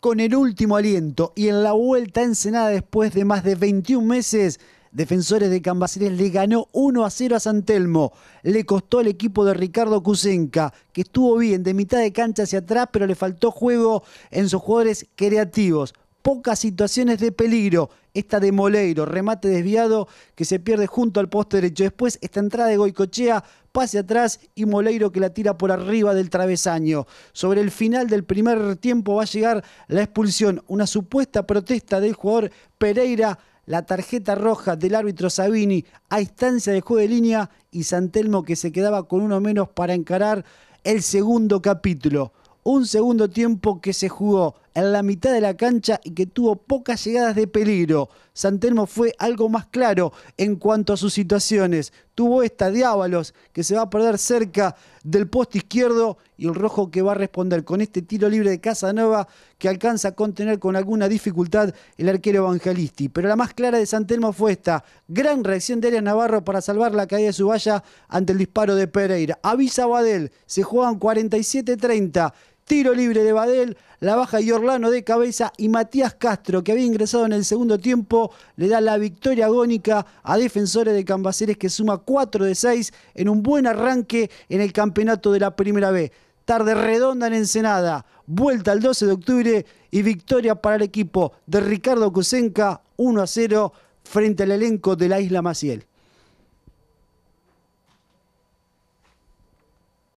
con el último aliento y en la vuelta a Ensenada después de más de 21 meses. Defensores de Cambaceres le ganó 1 a 0 a Santelmo. Le costó al equipo de Ricardo Cusenca, que estuvo bien de mitad de cancha hacia atrás, pero le faltó juego en sus jugadores creativos pocas situaciones de peligro. Esta de Moleiro, remate desviado que se pierde junto al poste derecho. Después esta entrada de Goicochea, pase atrás y Moleiro que la tira por arriba del travesaño. Sobre el final del primer tiempo va a llegar la expulsión, una supuesta protesta del jugador Pereira la tarjeta roja del árbitro Sabini a instancia de juego de línea y Santelmo que se quedaba con uno menos para encarar el segundo capítulo. Un segundo tiempo que se jugó en la mitad de la cancha y que tuvo pocas llegadas de peligro. Santelmo fue algo más claro en cuanto a sus situaciones. Tuvo esta de que se va a perder cerca del poste izquierdo y el rojo que va a responder con este tiro libre de Casanova que alcanza a contener con alguna dificultad el arquero Evangelisti. Pero la más clara de Santelmo fue esta. Gran reacción de Arias Navarro para salvar la caída de su valla ante el disparo de Pereira. Avisa Badel, se juegan 47-30. Tiro libre de Badel, la baja y Orlano de cabeza y Matías Castro, que había ingresado en el segundo tiempo, le da la victoria agónica a Defensores de Cambaceres que suma 4 de 6 en un buen arranque en el campeonato de la Primera B. Tarde redonda en Ensenada, vuelta el 12 de octubre y victoria para el equipo de Ricardo Cusenca 1 a 0 frente al elenco de la Isla Maciel.